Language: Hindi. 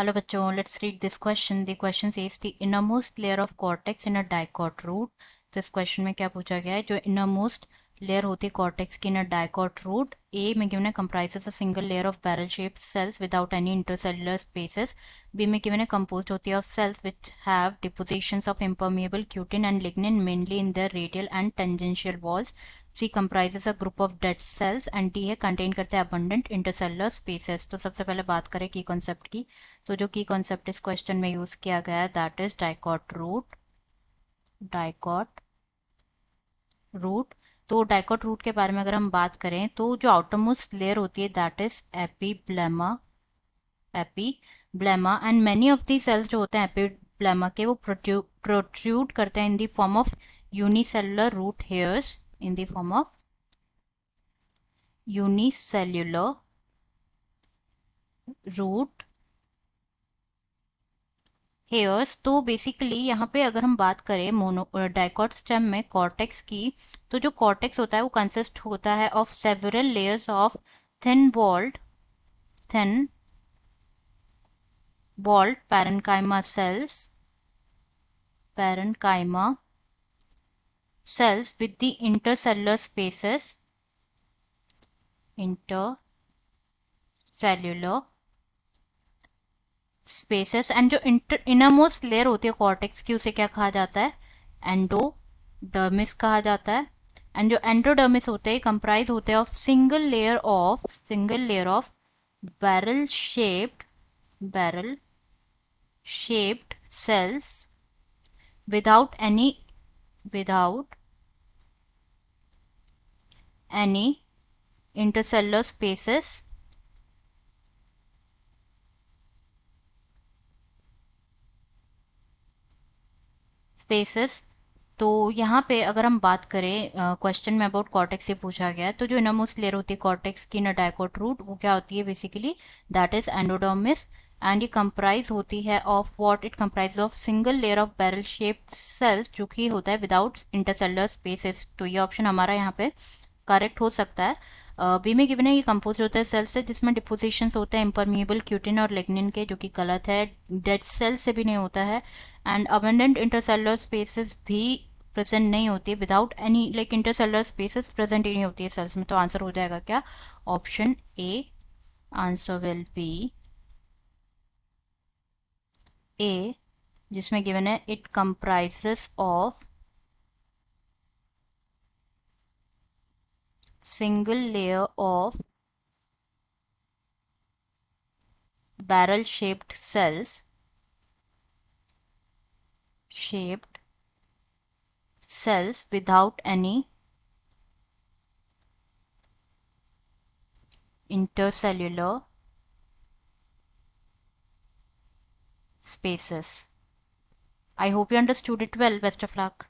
हेलो बच्चों let's read this question the question is the inner most layer of cortex in a dicot root तो इस क्वेश्चन में क्या पूछा गया है जो इनर मोस्ट लेयर होती है कॉर्टेक्स की ना डायकॉट रूट ए में क्यों comprises a single layer of barrel shape cells without any intercellular spaces B में क्यों कंपोज होती है of cells which have deposition of impermeable cutin and lignin mainly in the radial and tangential walls C comprises a group of dead cells and D है कंटेन करते हैं अबंडेंट इंटरसेलुलर स्पेसेस तो सबसे पहले बात करें की कॉन्सेप्ट की तो जो की कॉन्सेप्ट इस क्वेश्चन में यूज किया गया है that is dicot root dicot root तो डाइकोट रूट के बारे में अगर हम बात करें तो जो आउटरमोस्ट लेयर होती है that is epiblema epiblema and many of the cells जो होते हैं एपी ब्लैमा के वो प्रोट्रूड करते हैं in the form of unicellular root hairs in the form of unicellular root hairs तो बेसिकली यहाँ पे अगर हम बात करें मोनो डायकॉट स्टेम में कॉर्टेक्स की तो जो कॉर्टेक्स होता है वो कंसिस्ट होता है of several layers of thin walled thin walled parenchyma cells parenchyma the intercellular spaces intercellular spaces and जो इंटर इनरमोस्ट लेयर होती है कॉर्टेक्स की उसे क्या कहा जाता है एंडोडर्मिस कहा जाता है एंड जो एंडोडर्मिस होते हैं कंप्राइज होते हैं of single layer of single layer of barrel shaped barrel shaped cells without any without any intercellular spaces spaces तो यहाँ पे अगर हम बात करें क्वेश्चन में अबाउट कॉर्टेक्स से पूछा गया है तो जो इनमोस्ट लेयर होती है कॉर्टेक्स की नडाइकोट रूट वो क्या होती है basically that is endodermis and ये कंप्राइज होती है of what it comprise of single layer of barrel shape cells जो कि होता है विदाउट इंटरसेलर स्पेसिस तो ये ऑप्शन हमारा यहाँ पे करेक्ट हो सकता है बी में गिवन है ये कंपोज होता है सेल्स से जिसमें डिपोजिशन होते हैं इम्परमिएबल क्यूटिन और लेगनिन के जो कि गलत है डेड सेल से भी नहीं होता है एंड अबेंडेंट इंटरसेलर स्पेसेस भी प्रेजेंट नहीं होती है without any like intercellular spaces present ही नहीं होती है सेल्स में तो आंसर हो जाएगा क्या option A answer will be A जिसमें गिवन है it comprises of single layer of barrel shaped cells shaped cells without any intercellular spaces. I hope you understood it well. Best of luck.